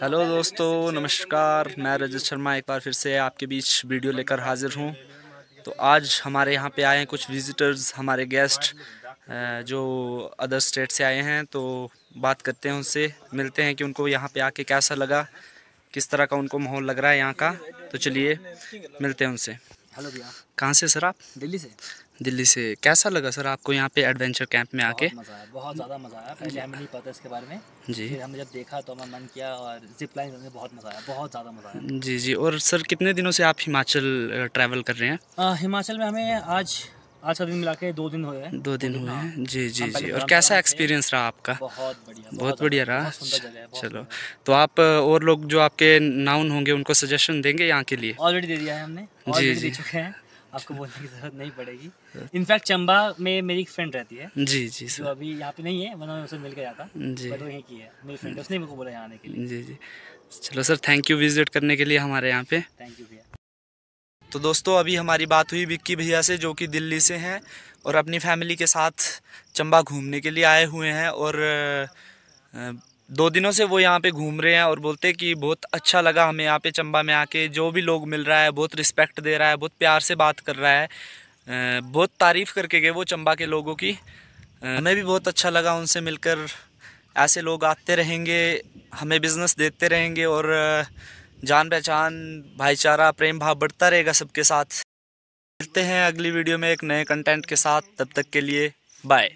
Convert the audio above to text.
hello दोस्तों नमस्कार मैं रजत शर्मा एक बार फिर से आपके बीच वीडियो लेकर हाजिर हूँ तो आज हमारे यहाँ पे आए हैं कुछ विज़िटर्स हमारे गेस्ट जो अदर स्टेट से आए हैं तो बात करते हैं उनसे मिलते हैं कि उनको यहाँ पे आके कैसा लगा किस तरह का उनको माहौल लग रहा है यहाँ का तो चलिए मिलते हैं उनसे हेलो भैया कहाँ से सर आप दिल्ली से दिल्ली से कैसा लगा सर आपको यहाँ पे एडवेंचर कैंप में आके मज़ा आया बहुत ज़्यादा मज़ा आया पहले हमें नहीं पता इसके बारे में जी फिर हमने जब देखा तो हमें मन किया और जिप लाइन बहुत मज़ा आया बहुत ज़्यादा मज़ा आया जी जी और सर कितने दिनों से आप हिमाचल ट्रैवल कर रहे हैं हिमाचल में हमें आज आज का दिन मिला के दो दिन हुए हैं दो दिन हुए हैं जी जी हाँ, जी और कैसा एक्सपीरियंस रहा आपका बहुत बढ़िया रहा चलो तो आप और लोग जो आपके नाउन होंगे उनको सजेशन देंगे यहाँ के लिए ऑलरेडी दे दिया है हमने जी जी चुके हैं आपको बोलने की जरूरत नहीं पड़ेगी इनफैक्ट चंबा में मेरी एक फ्रेंड रहती है जी जी जो अभी यहाँ पे नहीं है वरना मैं उसे मिल के जाता जी पर वहीं की है मेरी फ्रेंड उसने मेरे को बोला यहाँ आने के लिए जी जी चलो सर थैंक यू विजिट करने के लिए हमारे यहाँ पे थैंक यू भैया तो दोस्तों अभी हमारी बात हुई विक्की भैया से जो कि दिल्ली से हैं और अपनी फैमिली के साथ चंबा घूमने के लिए आए हुए हैं और दो दिनों से वो यहाँ पे घूम रहे हैं और बोलते कि बहुत अच्छा लगा हमें यहाँ पे चंबा में आके जो भी लोग मिल रहा है बहुत रिस्पेक्ट दे रहा है बहुत प्यार से बात कर रहा है बहुत तारीफ़ करके गए वो चंबा के लोगों की हमें भी बहुत अच्छा लगा उनसे मिलकर ऐसे लोग आते रहेंगे हमें बिज़नेस देते रहेंगे और जान पहचान भाईचारा प्रेम भाव बढ़ता रहेगा सबके साथ मिलते हैं अगली वीडियो में एक नए कंटेंट के साथ तब तक के लिए बाय